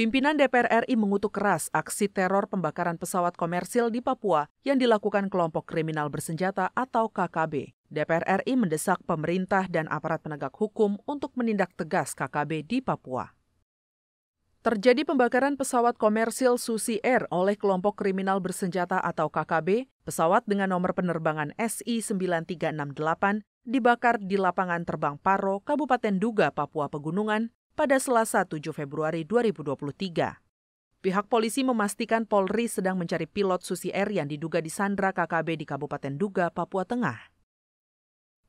Pimpinan DPR RI mengutuk keras aksi teror pembakaran pesawat komersil di Papua yang dilakukan kelompok kriminal bersenjata atau KKB. DPR RI mendesak pemerintah dan aparat penegak hukum untuk menindak tegas KKB di Papua. Terjadi pembakaran pesawat komersil Susi Air oleh kelompok kriminal bersenjata atau KKB, pesawat dengan nomor penerbangan SI-9368 dibakar di lapangan terbang Paro, Kabupaten Duga, Papua Pegunungan pada Selasa 7 Februari 2023. Pihak polisi memastikan Polri sedang mencari pilot Susi Air yang diduga disandra KKB di Kabupaten Duga, Papua Tengah.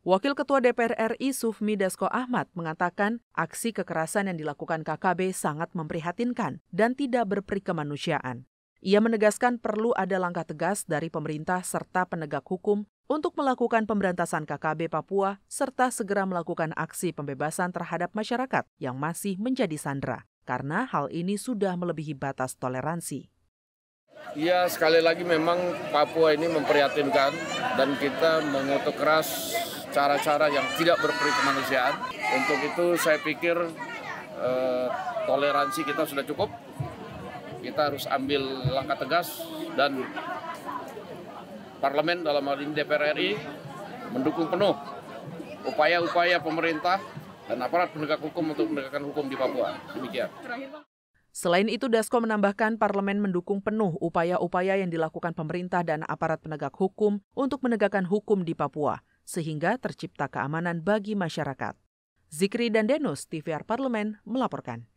Wakil Ketua DPR RI Sufmi Dasko Ahmad mengatakan aksi kekerasan yang dilakukan KKB sangat memprihatinkan dan tidak berperi kemanusiaan. Ia menegaskan perlu ada langkah tegas dari pemerintah serta penegak hukum untuk melakukan pemberantasan KKB Papua serta segera melakukan aksi pembebasan terhadap masyarakat yang masih menjadi sandera karena hal ini sudah melebihi batas toleransi. Ya, sekali lagi memang Papua ini memprihatinkan dan kita mengutuk keras cara-cara yang tidak berperi kemanusiaan. Untuk itu saya pikir eh, toleransi kita sudah cukup kita harus ambil langkah tegas dan parlemen dalam hal ini DPR RI mendukung penuh upaya-upaya pemerintah dan aparat penegak hukum untuk menegakkan hukum di Papua. Demikian. Selain itu, Dasko menambahkan parlemen mendukung penuh upaya-upaya yang dilakukan pemerintah dan aparat penegak hukum untuk menegakkan hukum di Papua, sehingga tercipta keamanan bagi masyarakat. Zikri dan Denus, TVR Parlemen, melaporkan.